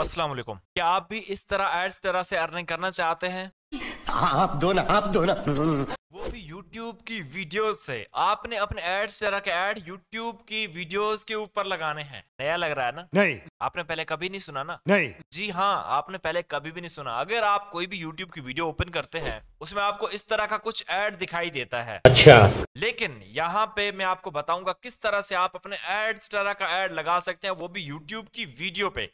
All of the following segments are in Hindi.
अस्सलाम वालेकुम क्या आप भी इस तरह एड्स तरह से अर्निंग करना चाहते हैं हाँ, आप दो ना आप दो ना वो भी यूट्यूब की वीडियोस से आपने अपने एड्स तरह के एड यूट्यूब की वीडियोस के ऊपर लगाने हैं नया लग रहा है ना नहीं आपने पहले कभी नहीं सुना ना नहीं जी हाँ आपने पहले कभी भी नहीं सुना अगर आप कोई भी YouTube की वीडियो ओपन करते हैं उसमें आपको इस तरह का कुछ ऐड दिखाई देता है अच्छा लेकिन यहाँ पे मैं आपको बताऊंगा किस तरह से आप अपने एड तरह का एड लगा सकते हैं वो भी यूट्यूब की वीडियो पे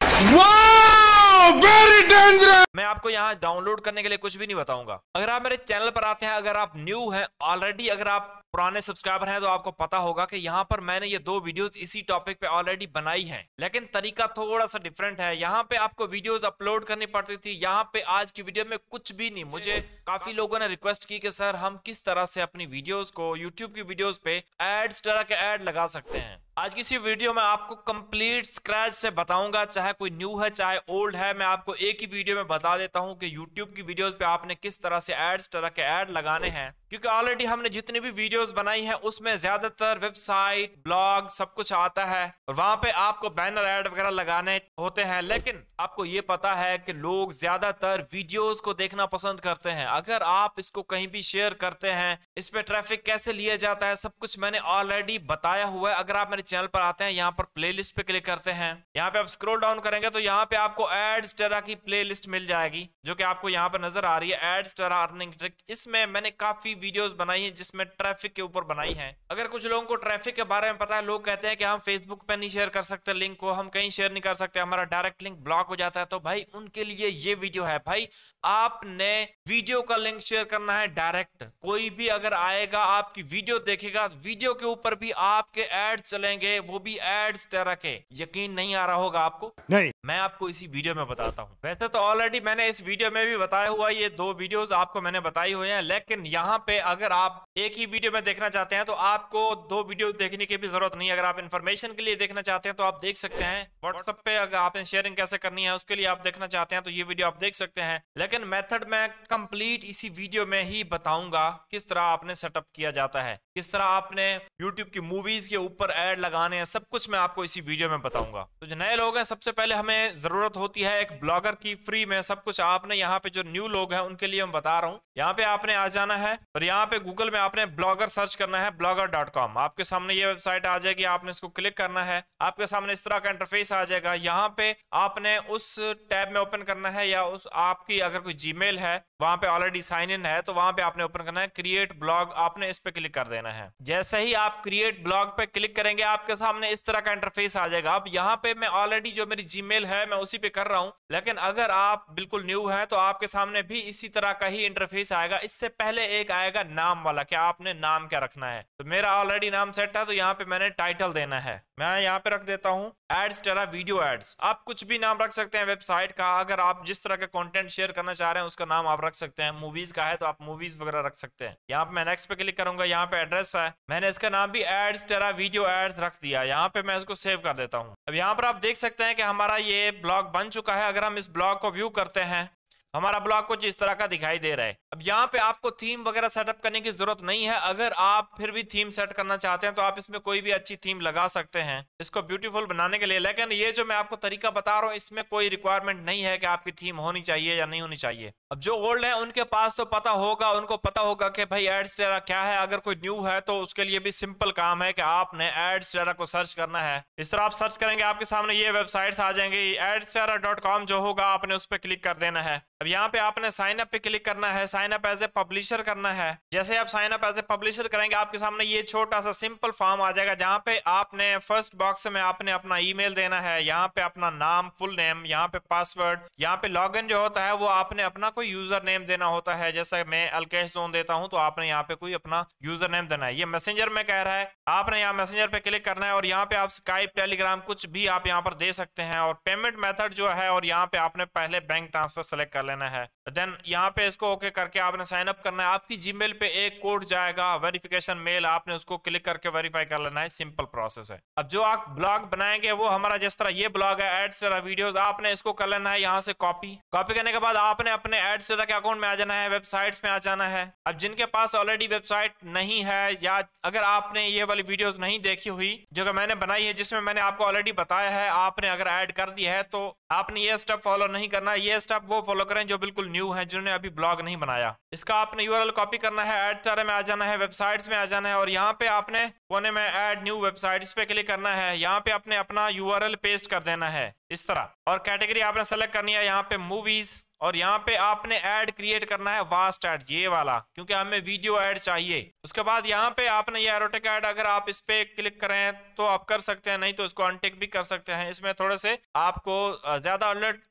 वेरी डेंजरस मैं आपको यहाँ डाउनलोड करने के लिए कुछ भी नहीं बताऊंगा अगर आप मेरे चैनल पर आते हैं अगर आप न्यू हैं ऑलरेडी अगर आप पुराने सब्सक्राइबर हैं तो आपको पता होगा कि यहाँ पर मैंने ये दो वीडियोस इसी टॉपिक पे ऑलरेडी बनाई हैं लेकिन तरीका थोड़ा सा डिफरेंट है यहाँ पे आपको वीडियोस अपलोड करनी पड़ती थी यहाँ पे आज की वीडियो में कुछ भी नहीं मुझे काफी लोगों ने रिक्वेस्ट की कि सर हम किस तरह से अपनी वीडियोस को यूट्यूब की वीडियोस पे एड्स तरह के एड लगा सकते हैं आज की इसी वीडियो में आपको कंप्लीट स्क्रैच से बताऊंगा चाहे कोई न्यू है चाहे ओल्ड है मैं आपको एक ही वीडियो में बता देता हूं कि यूट्यूब की वीडियोस पे आपने किस तरह से एड्स तरह के एड लगाने हैं क्योंकि ऑलरेडी हमने जितनी भी वीडियोस बनाई हैं उसमें ज्यादातर वेबसाइट ब्लॉग सब कुछ आता है और वहां पे आपको बैनर एड वगैरह लगाने होते हैं लेकिन आपको ये पता है कि लोग ज्यादातर वीडियोस को देखना पसंद करते हैं अगर आप इसको कहीं भी शेयर करते हैं इस पे ट्रैफिक कैसे लिया जाता है सब कुछ मैंने ऑलरेडी बताया हुआ है अगर आप मेरे हमारे चैनल पर आते हैं यहाँ पर प्लेलिस्ट पे क्लिक करते हैं यहाँ पे आप स्क्रॉल डाउन करेंगे तो यहाँ पे आपको एड्स टेरा की प्लेलिस्ट मिल जाएगी जो कि आपको यहाँ पर नजर आ रही है एड्स टेरा अर्निंग ट्रिक इसमें मैंने काफी वीडियोस बनाई है जिसमें ट्रैफिक के ऊपर बनाई है अगर कुछ लोगों को ट्रैफिक के बारे में पता है लोग कहते हैं कि हम फेसबुक पे नहीं शेयर कर सकते लिंक को हम कहीं शेयर नहीं कर सकते हमारा डायरेक्ट लिंक ब्लॉक हो जाता है तो भाई उनके लिए ये वीडियो है भाई आपने वीडियो का लिंक शेयर करना है डायरेक्ट कोई भी अगर आएगा आपकी वीडियो देखेगा वीडियो के ऊपर भी आपके एड चले जाएंगे वो भी एड्स तरह के यकीन नहीं आ रहा होगा आपको नहीं मैं आपको इसी वीडियो में बताता हूँ वैसे तो ऑलरेडी मैंने इस वीडियो में भी बताया हुआ ये दो वीडियोस आपको मैंने बताई हुई हैं लेकिन यहाँ पे अगर आप एक ही वीडियो में देखना चाहते हैं तो आपको दो वीडियो देखने की भी जरूरत नहीं अगर आप इन्फॉर्मेशन के लिए देखना चाहते हैं तो आप देख सकते हैं व्हाट्सएप पे अगर आपने शेयरिंग कैसे करनी है उसके लिए आप देखना चाहते हैं तो ये वीडियो आप देख सकते हैं लेकिन मेथड मैं कंप्लीट इसी वीडियो में ही बताऊंगा किस तरह आपने सेटअप किया जाता है किस तरह आपने यूट्यूब की मूवीज के ऊपर एड लगाने हैं सब कुछ मैं आपको इसी वीडियो में बताऊंगा तो जो नए लोग हैं सबसे पहले हमें ज़रूरत होती है एक ब्लॉगर की फ्री में सब कुछ आपने यहाँ पे जो न्यू लोग हैं उनके लिए मैं बता रहा हूँ यहाँ पे आपने आ जाना है और यहाँ पे गूगल में आपने ब्लॉगर सर्च करना है ब्लॉगर आपके सामने ये वेबसाइट आ जाएगी आपने इसको क्लिक करना है आपके सामने इस तरह का इंटरफेस आ जाएगा यहाँ पे आपने उस टैब में ओपन करना है या उस आपकी अगर कोई जी है वहां पे ऑलरेडी साइन इन है तो वहां पे आपने ओपन करना है क्रिएट ब्लॉग आपने इस पे क्लिक कर देना है जैसे ही आप क्रिएट ब्लॉग पे क्लिक करेंगे आपके सामने इस तरह का इंटरफेस आ जाएगा अब यहाँ पे मैं ऑलरेडी जो मेरी जी है मैं उसी पे कर रहा हूँ लेकिन अगर आप बिल्कुल न्यू है तो आपके सामने भी इसी तरह का ही इंटरफेस आएगा इससे पहले एक आएगा नाम वाला क्या आपने नाम क्या रखना है तो मेरा ऑलरेडी नाम सेट है तो यहाँ पे मैंने टाइटल देना है मैं यहाँ पे रख देता हूँ एड्स टेरा वीडियो एड्स आप कुछ भी नाम रख सकते हैं वेबसाइट का अगर आप जिस तरह का कंटेंट शेयर करना चाह रहे हैं उसका नाम आप रख सकते हैं मूवीज का है तो आप मूवीज वगैरह रख सकते हैं यहाँ पे मैं नेक्स्ट पे क्लिक करूंगा यहाँ पे एड्रेस है मैंने इसका नाम भी एड्स टेरा वीडियो एड्स रख दिया यहाँ पे मैं इसको सेव कर देता हूँ अब यहाँ पर आप देख सकते हैं कि हमारा ये ब्लॉग बन चुका है अगर हम इस ब्लॉग को व्यू करते हैं हमारा ब्लॉग कुछ इस तरह का दिखाई दे रहा है अब यहाँ पे आपको थीम वगैरह सेटअप करने की जरूरत नहीं है अगर आप फिर भी थीम सेट करना चाहते हैं तो आप इसमें कोई भी अच्छी थीम लगा सकते हैं इसको ब्यूटीफुल बनाने के लिए लेकिन ये जो मैं आपको तरीका बता रहा हूँ इसमें कोई रिक्वायरमेंट नहीं है कि आपकी थीम होनी चाहिए या नहीं होनी चाहिए अब जो ओल्ड है उनके पास तो पता होगा उनको पता होगा कि भाई एड्स डेरा क्या है अगर कोई न्यू है तो उसके लिए भी सिंपल काम है कि आपने एड्स डेरा को सर्च करना है इस तरह आप सर्च करेंगे आपके सामने ये वेबसाइट्स आ जाएंगे एड्स डेरा डॉट कॉम जो होगा आपने उस पर क्लिक कर देना है अब यहाँ पे आपने साइन अप पे क्लिक करना है sign up as a publisher करना है जैसे आप sign up as a publisher करेंगे आपके सामने ये छोटा सा सिंपल फॉर्म आ जाएगा जहाँ पे आपने फर्स्ट बॉक्स में आपने अपना ईमेल देना है यहाँ पे अपना नाम फुल नेम यहाँ पे पासवर्ड यहाँ पे इन जो होता है वो आपने अपना कोई यूजर नेम देना होता है जैसे मैं अलकेश जोन देता हूं तो आपने यहाँ पे कोई अपना यूजर नेम देना है ये मैसेंजर में कह रहा है आपने यहाँ मैसेंजर पे क्लिक करना है और यहाँ पे आप स्काइप टेलीग्राम कुछ भी आप यहाँ पर दे सकते हैं और पेमेंट मेथड जो है और यहाँ पे आपने पहले बैंक ट्रांसफर सेलेक्ट कर लेना है देन यहाँ पे इसको ओके करके आपने साइन अप करना है आपकी जीमेल पे एक कोड जाएगा वेरिफिकेशन मेल आपने उसको क्लिक करके वेरीफाई कर लेना है सिंपल प्रोसेस है अब जो आप ब्लॉग बनाएंगे वो हमारा जिस तरह ये ब्लॉग है एड्स वीडियो आपने इसको कर लेना है यहाँ से कॉपी कॉपी करने के बाद आपने अपने एड्स डाटा के अकाउंट में आ जाना है वेबसाइट्स में आ जाना है अब जिनके पास ऑलरेडी वेबसाइट नहीं है या अगर आपने ये वाली वीडियोस नहीं देखी हुई जो कि मैंने बनाई है जिसमें मैंने आपको ऑलरेडी बताया है आपने अगर ऐड कर दिया है तो आपने ये स्टेप फॉलो नहीं करना ये स्टेप वो फॉलो करें जो बिल्कुल न्यू है जिन्होंने अभी ब्लॉग नहीं बनाया इसका आपने यू कॉपी करना है एड चारे में आ जाना है वेबसाइट्स में आ जाना है और यहाँ पे आपने कोने में एड न्यू वेबसाइट पे क्लिक करना है यहाँ पे आपने अपना यू पेस्ट कर देना है इस तरह और कैटेगरी आपने सेलेक्ट करनी है यहाँ पे मूवीज और यहाँ पे आपने एड क्रिएट करना है वास्ट एड ये वाला क्योंकि हमें वीडियो एड चाहिए उसके बाद यहाँ पे आपने ये एरोटिक एड अगर आप इस पे क्लिक करें तो आप कर सकते हैं नहीं तो इसको अनटिक भी कर सकते हैं इसमें थोड़े से आपको ज्यादा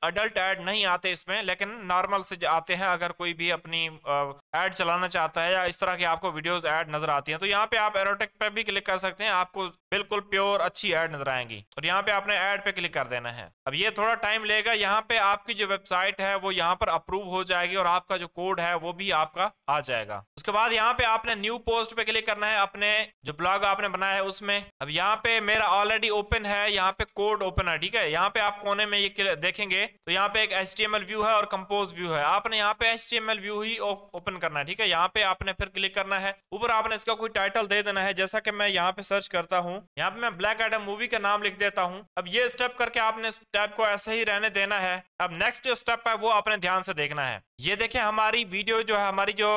अडल्ट एड नहीं आते इसमें लेकिन नॉर्मल से आते हैं अगर कोई भी अपनी ऐड चलाना चाहता है या इस तरह की आपको वीडियोस ऐड नजर आती हैं तो यहाँ पे आप एरोटेक पे भी क्लिक कर सकते हैं आपको बिल्कुल प्योर अच्छी ऐड नजर आएंगी और यहाँ पे आपने ऐड पे क्लिक कर देना है अब ये थोड़ा टाइम लेगा यहाँ पे आपकी जो वेबसाइट है वो यहाँ पर अप्रूव हो जाएगी और आपका जो कोड है वो भी आपका आ जाएगा उसके बाद यहाँ पे आपने न्यू पोस्ट पे क्लिक करना है अपने जो ब्लॉग आपने बनाया है उसमें अब यहाँ पे मेरा ऑलरेडी ओपन है यहाँ पे कोड ओपन है ठीक है यहाँ पे आप कोने में ये देखेंगे तो यहाँ पे एक एच व्यू है और कम्पोज व्यू है आपने यहाँ पे एच व्यू ही ओपन करना है ठीक है यहाँ पे आपने फिर क्लिक करना है ऊपर आपने इसका कोई टाइटल दे देना है जैसा कि मैं यहाँ पे सर्च करता हूँ यहाँ पे मैं ब्लैक एडम मूवी का नाम लिख देता हूँ अब ये स्टेप करके आपने इस को ऐसे ही रहने देना है अब नेक्स्ट जो स्टेप है वो आपने ध्यान से देखना है ये देखें हमारी वीडियो जो है हमारी जो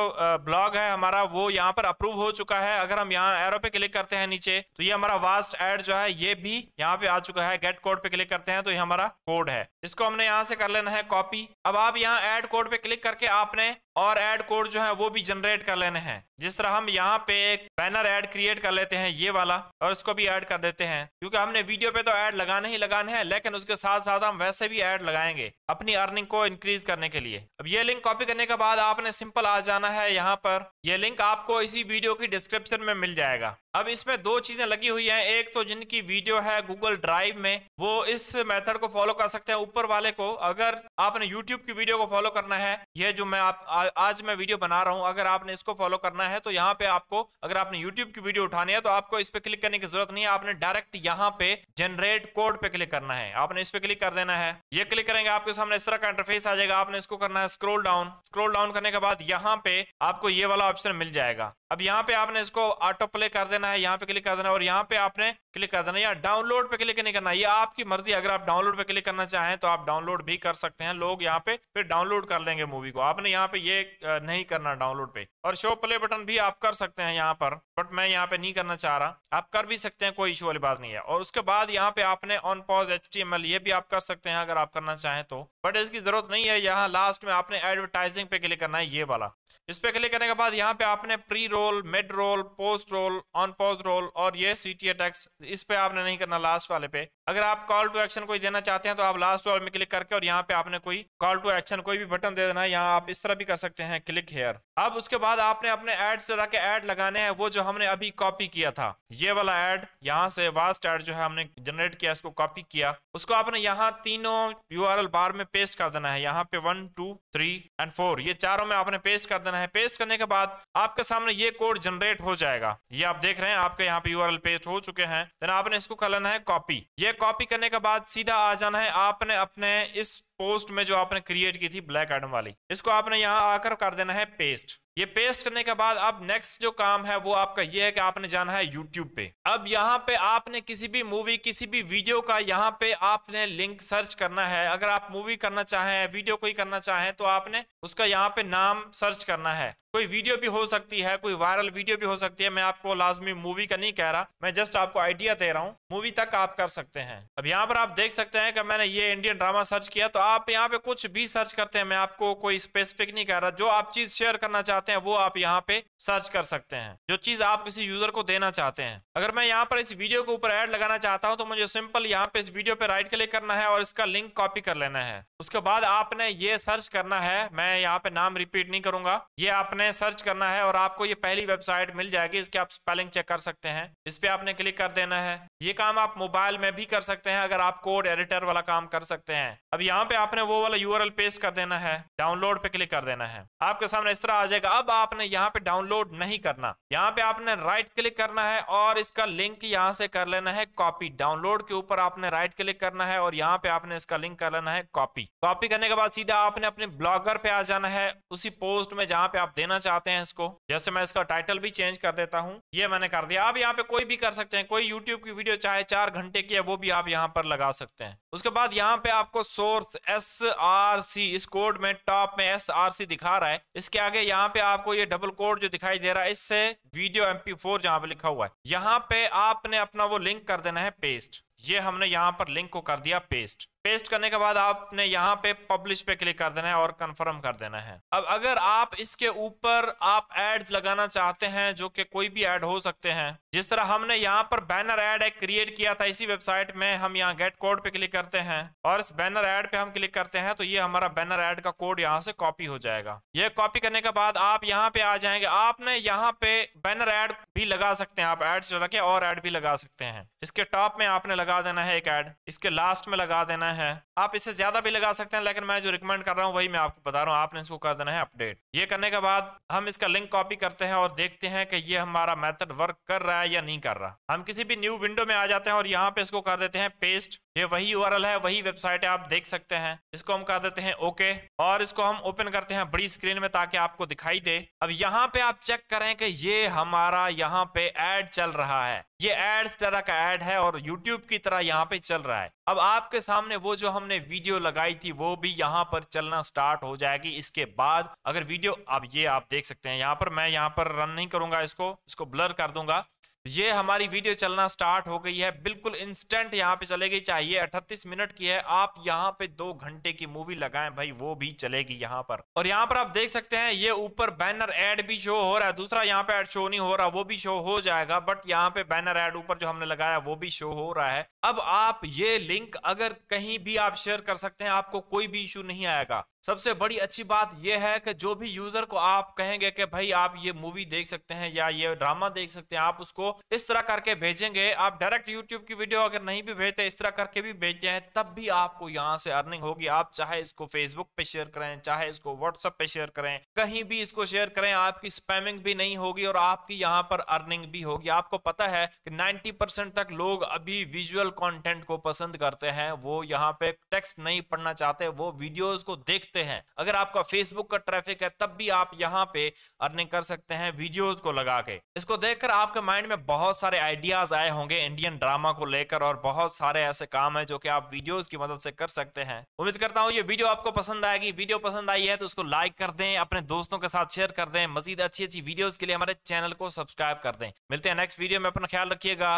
ब्लॉग है हमारा वो यहाँ पर अप्रूव हो चुका है अगर हम यहाँ एरो पे क्लिक करते हैं नीचे तो ये हमारा वास्ट एड जो है ये भी यहाँ पे आ चुका है गेट कोड पे क्लिक करते हैं तो ये हमारा कोड है इसको हमने यहाँ से कर लेना है कॉपी अब आप यहाँ एड कोड पे क्लिक करके आपने और एड कोड जो है वो भी जनरेट कर लेने हैं जिस तरह हम यहाँ पे एक बैनर ऐड क्रिएट कर लेते हैं ये वाला और इसको भी ऐड कर देते हैं क्योंकि हमने वीडियो पे तो ऐड लगाने ही लगाने हैं लेकिन उसके साथ साथ हम वैसे भी ऐड लगाएंगे अपनी अर्निंग को इंक्रीज करने के लिए अब ये लिंक कॉपी करने के बाद आपने सिंपल आ जाना है यहाँ पर यह लिंक आपको इसी वीडियो की डिस्क्रिप्शन में मिल जाएगा अब इसमें दो चीजें लगी हुई हैं एक तो जिनकी वीडियो है गूगल ड्राइव में वो इस मेथड को फॉलो कर सकते हैं ऊपर वाले को अगर आपने यूट्यूब की वीडियो को फॉलो करना है ये जो मैं आप आ, आज मैं वीडियो बना रहा हूं अगर आपने इसको फॉलो करना है तो यहाँ पे आपको अगर आपने यूट्यूब की वीडियो उठानी है तो आपको इस पे क्लिक करने की जरूरत नहीं है आपने डायरेक्ट यहाँ पे जनरेट कोड पे क्लिक करना है आपने इस पे क्लिक कर देना है ये क्लिक करेंगे आपके सामने इस तरह का इंटरफेस आ जाएगा आपने इसको करना है स्क्रोल डाउन स्क्रोल डाउन करने के बाद यहाँ पे आपको ये वाला ऑप्शन मिल जाएगा अब यहाँ पे आपने इसको ऑटो प्ले कर देना है यहाँ पे क्लिक कर देना है और यहाँ पे आपने क्लिक कर देना है या डाउनलोड पे क्लिक नहीं करना ये आपकी मर्जी अगर आप डाउनलोड पे क्लिक करना चाहें तो आप डाउनलोड भी कर सकते हैं लोग यहाँ पे फिर डाउनलोड कर लेंगे मूवी को आपने यहाँ पे ये नहीं करना डाउनलोड पे और शो प्ले बटन भी आप कर सकते हैं यहाँ पर बट मैं यहाँ पे नहीं करना चाह रहा आप कर भी सकते हैं कोई इशू वाली बात नहीं है और उसके बाद यहाँ पे आपने ऑन पॉज एच ये भी आप कर सकते हैं अगर आप करना चाहें तो बट इसकी जरूरत नहीं है यहाँ लास्ट में आपने एडवर्टाइजिंग पे क्लिक करना है ये वाला इस पे क्लिक करने के बाद यहाँ पे आपने pre roll roll mid roll post roll on pause roll और ये सी टी अटैक्स इस पे आपने नहीं करना लास्ट वाले पे अगर आप कॉल टू एक्शन कोई देना चाहते हैं तो आप लास्ट वाले में क्लिक करके और यहाँ पे आपने कोई कॉल टू एक्शन कोई भी बटन दे देना है यहाँ आप इस तरह भी कर सकते हैं क्लिक हेयर अब उसके बाद आपने अपने एड से लगा के एड लगाने हैं वो जो हमने अभी कॉपी किया था ये वाला एड यहाँ से वास्ट एड जो है हमने जनरेट किया उसको कॉपी किया उसको आपने यहाँ तीनों यू बार में पेस्ट कर देना है यहाँ पे one two three and four ये चारों में आपने पेस्ट कर देना है पेस्ट करने के बाद आपके सामने ये ये कोड जनरेट हो जाएगा ये आप देख रहे हैं आपके यहाँ पे यूआरएल पेस्ट हो चुके हैं देन आपने इसको करना है कॉपी ये कॉपी करने के बाद सीधा आ जाना है आपने अपने इस पोस्ट में जो आपने क्रिएट की थी ब्लैक एडम वाली इसको आपने यहाँ आकर कर देना है पेस्ट ये पेस्ट करने के बाद अब नेक्स्ट जो काम है वो आपका ये है कि आपने जाना है यूट्यूब पे अब यहाँ पे आपने किसी भी मूवी किसी भी वीडियो का यहाँ पे आपने लिंक सर्च करना है अगर आप मूवी करना चाहें वीडियो कोई करना चाहें तो आपने उसका यहाँ पे नाम सर्च करना है कोई वीडियो भी हो सकती है कोई वायरल वीडियो भी हो सकती है मैं आपको लाजमी मूवी का नहीं कह रहा मैं जस्ट आपको आइडिया दे रहा हूँ मूवी तक आप कर सकते हैं अब यहाँ पर आप देख सकते हैं कि मैंने ये इंडियन ड्रामा सर्च किया तो आप यहाँ पे कुछ भी सर्च करते हैं मैं आपको कोई स्पेसिफिक नहीं कह रहा जो आप चीज शेयर करना चाहते हैं वो आप यहाँ पे सर्च कर सकते हैं जो चीज आप किसी यूजर को देना चाहते हैं अगर मैं यहाँ पर इस वीडियो के ऊपर एड लगाना चाहता हूँ तो मुझे सिंपल यहाँ पे इस वीडियो पे राइट क्लिक करना है और इसका लिंक कॉपी कर लेना है उसके बाद आपने ये सर्च करना है मैं यहाँ पे नाम रिपीट नहीं करूंगा ये आपने में सर्च करना है और आपको ये पहली वेबसाइट मिल जाएगी इसके आप स्पेलिंग चेक कर सकते हैं इस पर आपने क्लिक कर देना है ये काम आप मोबाइल में भी कर सकते हैं अगर आप कोड एडिटर वाला काम कर सकते हैं अब यहाँ पे आपने वो वाला यूआरएल पेस्ट कर देना है डाउनलोड पे क्लिक कर देना है आपके सामने इस तरह आ जाएगा अब आपने यहाँ पे डाउनलोड नहीं करना यहाँ पे आपने राइट क्लिक करना है और इसका लिंक यहाँ से कर लेना है कॉपी डाउनलोड के ऊपर आपने राइट क्लिक करना है और यहाँ पे आपने इसका लिंक कर लेना है कॉपी कॉपी करने के बाद सीधा आपने अपने ब्लॉगर पे आ जाना है उसी पोस्ट में जहाँ पे आप देना करना चाहते हैं इसको जैसे मैं इसका टाइटल भी चेंज कर देता हूँ ये मैंने कर दिया आप यहाँ पे कोई भी कर सकते हैं कोई यूट्यूब की वीडियो चाहे चार घंटे की है वो भी आप यहाँ पर लगा सकते हैं उसके बाद यहाँ पे आपको सोर्स एस आर सी इस कोड में टॉप में एस आर सी दिखा रहा है इसके आगे यहाँ पे आपको ये डबल कोड जो दिखाई दे रहा है इससे वीडियो एम पी फोर जहाँ पे लिखा हुआ है यहाँ पे आपने अपना वो लिंक कर देना है पेस्ट ये हमने यहाँ पर लिंक को कर दिया पेस्ट पेस्ट करने के बाद आपने यहाँ पे पब्लिश पे क्लिक कर देना है और कंफर्म कर देना है अब अगर आप इसके ऊपर आप एड्स लगाना चाहते हैं जो कि कोई भी एड हो सकते हैं जिस तरह हमने यहाँ पर बैनर एड एक क्रिएट किया था इसी वेबसाइट में हम यहाँ गेट कोड पे क्लिक करते हैं और इस बैनर एड पे हम क्लिक करते हैं तो ये हमारा बैनर एड का कोड यहाँ से कॉपी हो जाएगा ये कॉपी करने के बाद आप यहाँ पे आ जाएंगे आपने यहाँ पे बैनर एड भी लगा सकते हैं आप एड्स रखे और एड भी लगा सकते हैं इसके टॉप में आपने लगा देना है एक ऐड इसके लास्ट में लगा देना है आप इससे ज्यादा भी लगा सकते हैं लेकिन मैं जो रिकमेंड कर रहा हूँ वही मैं आपको बता रहा हूँ आपने इसको कर देना है अपडेट ये करने के बाद हम इसका लिंक कॉपी करते हैं और देखते हैं कि ये हमारा मेथड वर्क कर रहा है या नहीं कर रहा हम किसी भी न्यू विंडो में आ जाते हैं और यहाँ पे इसको कर देते हैं पेस्ट ये वही यूआरएल है वही वेबसाइट है आप देख सकते हैं इसको हम कर देते हैं ओके और इसको हम ओपन करते हैं बड़ी स्क्रीन में ताकि आपको दिखाई दे अब यहाँ पे आप चेक करें कि ये हमारा यहाँ पे एड चल रहा है ये एड्स तरह का एड है और यूट्यूब की तरह यहाँ पे चल रहा है अब आपके सामने वो जो हमने वीडियो लगाई थी वो भी यहाँ पर चलना स्टार्ट हो जाएगी इसके बाद अगर वीडियो अब ये आप देख सकते हैं यहाँ पर मैं यहाँ पर रन नहीं करूंगा इसको इसको ब्लर कर दूंगा ये हमारी वीडियो चलना स्टार्ट हो गई है बिल्कुल इंस्टेंट यहाँ पे चलेगी चाहिए 38 मिनट की है आप यहाँ पे दो घंटे की मूवी लगाएं भाई वो भी चलेगी यहाँ पर और यहाँ पर आप देख सकते हैं ये ऊपर बैनर एड भी शो हो रहा है दूसरा यहाँ पे एड शो नहीं हो रहा वो भी शो हो जाएगा बट यहाँ पे बैनर एड ऊपर जो हमने लगाया वो भी शो हो रहा है अब आप ये लिंक अगर कहीं भी आप शेयर कर सकते हैं आपको कोई भी इशू नहीं आएगा सबसे बड़ी अच्छी बात यह है कि जो भी यूजर को आप कहेंगे कि भाई आप ये मूवी देख सकते हैं या ये ड्रामा देख सकते हैं आप उसको इस तरह करके भेजेंगे आप डायरेक्ट यूट्यूब की वीडियो अगर नहीं भी भेजते इस तरह करके भी भेजते हैं तब भी आपको यहाँ से अर्निंग होगी आप चाहे इसको फेसबुक पे शेयर करें चाहे इसको व्हाट्सएप पे शेयर करें कहीं भी इसको शेयर करें आपकी स्पैमिंग भी नहीं होगी और आपकी यहाँ पर अर्निंग भी होगी आपको पता है कि नाइन्टी तक लोग अभी विजुअल कॉन्टेंट को पसंद करते हैं वो यहाँ पे टेक्स्ट नहीं पढ़ना चाहते वो वीडियोज को देखते सकते हैं अगर आपका फेसबुक का ट्रैफिक है तब भी आप यहाँ पे अर्निंग कर सकते हैं वीडियोज को लगा के इसको देखकर आपके माइंड में बहुत सारे आइडियाज आए होंगे इंडियन ड्रामा को लेकर और बहुत सारे ऐसे काम है जो कि आप वीडियोज की मदद से कर सकते हैं उम्मीद करता हूँ ये वीडियो आपको पसंद आएगी वीडियो पसंद आई है तो उसको लाइक कर दें अपने दोस्तों के साथ शेयर कर दें मजीद अच्छी अच्छी वीडियोज के लिए हमारे चैनल को सब्सक्राइब कर दें मिलते हैं नेक्स्ट वीडियो में अपना ख्याल रखिएगा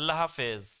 अल्लाह हाफिज़